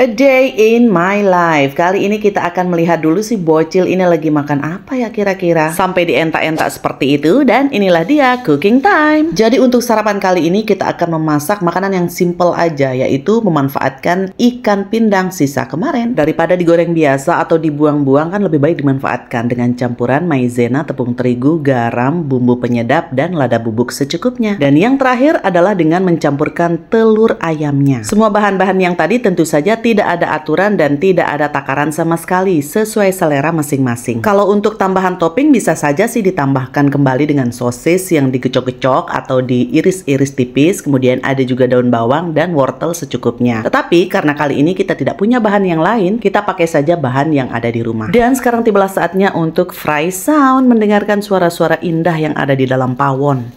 A Day in My Life. Kali ini kita akan melihat dulu si bocil ini lagi makan apa ya kira-kira. Sampai di entak entak seperti itu dan inilah dia cooking time. Jadi untuk sarapan kali ini kita akan memasak makanan yang simple aja yaitu memanfaatkan ikan pindang sisa kemarin. Daripada digoreng biasa atau dibuang-buang kan lebih baik dimanfaatkan dengan campuran maizena, tepung terigu, garam, bumbu penyedap dan lada bubuk secukupnya. Dan yang terakhir adalah dengan mencampurkan telur ayamnya. Semua bahan-bahan yang tadi tentu saja tidak ada aturan dan tidak ada takaran sama sekali sesuai selera masing-masing. Kalau untuk tambahan topping bisa saja sih ditambahkan kembali dengan sosis yang dikecok-kecok atau diiris-iris tipis, kemudian ada juga daun bawang dan wortel secukupnya. Tetapi karena kali ini kita tidak punya bahan yang lain, kita pakai saja bahan yang ada di rumah. Dan sekarang tibalah saatnya untuk fry sound mendengarkan suara-suara indah yang ada di dalam pawon.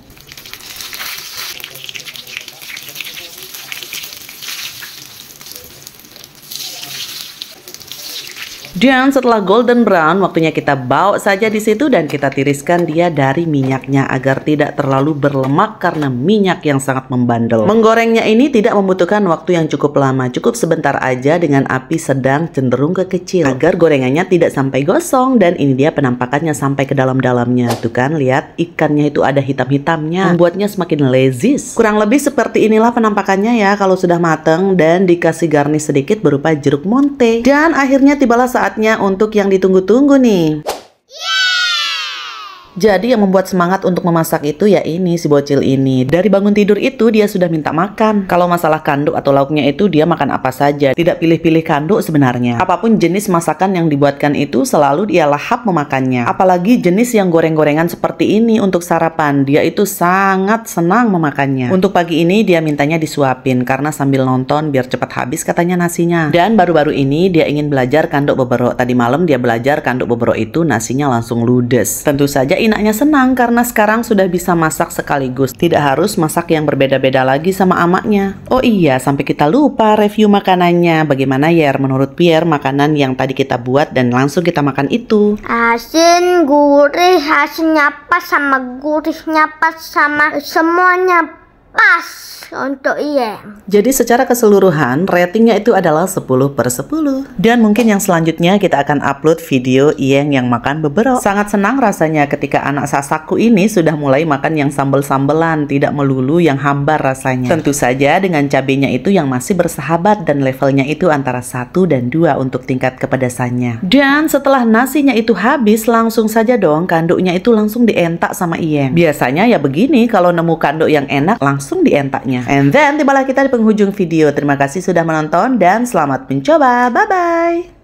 Dan setelah golden brown, waktunya kita bawa saja di situ dan kita tiriskan dia dari minyaknya agar tidak terlalu berlemak karena minyak yang sangat membandel. Menggorengnya ini tidak membutuhkan waktu yang cukup lama, cukup sebentar aja dengan api sedang cenderung ke kecil agar gorengannya tidak sampai gosong dan ini dia penampakannya sampai ke dalam-dalamnya. Tuh kan, lihat ikannya itu ada hitam-hitamnya, membuatnya semakin lezis. Kurang lebih seperti inilah penampakannya ya kalau sudah mateng dan dikasih garnish sedikit berupa jeruk monte. Dan akhirnya tibalah saat saatnya untuk yang ditunggu-tunggu nih. Jadi yang membuat semangat untuk memasak itu ya ini si bocil ini. Dari bangun tidur itu dia sudah minta makan. Kalau masalah kanduk atau lauknya itu dia makan apa saja, tidak pilih-pilih kanduk sebenarnya. Apapun jenis masakan yang dibuatkan itu selalu dia lahap memakannya. Apalagi jenis yang goreng-gorengan seperti ini untuk sarapan, dia itu sangat senang memakannya. Untuk pagi ini dia mintanya disuapin karena sambil nonton biar cepat habis katanya nasinya. Dan baru-baru ini dia ingin belajar kanduk beberok. Tadi malam dia belajar kanduk beberok itu nasinya langsung ludes. Tentu saja Inaknya senang karena sekarang sudah bisa masak sekaligus, tidak harus masak yang berbeda-beda lagi sama amaknya. Oh iya, sampai kita lupa review makanannya. Bagaimana ya menurut Pierre makanan yang tadi kita buat dan langsung kita makan itu? Asin, gurih, asinnya pas sama gurihnya pas sama semuanya pas untuk iya. Jadi secara keseluruhan ratingnya itu adalah 10 per 10. Dan mungkin yang selanjutnya kita akan upload video Ieng yang makan beberok. Sangat senang rasanya ketika anak sasaku ini sudah mulai makan yang sambel-sambelan, tidak melulu yang hambar rasanya. Tentu saja dengan cabenya itu yang masih bersahabat dan levelnya itu antara 1 dan 2 untuk tingkat kepedasannya. Dan setelah nasinya itu habis, langsung saja dong kanduknya itu langsung dientak sama Ieng. Biasanya ya begini, kalau nemu kanduk yang enak langsung langsung di entaknya. And then tibalah kita di penghujung video. Terima kasih sudah menonton dan selamat mencoba. Bye-bye.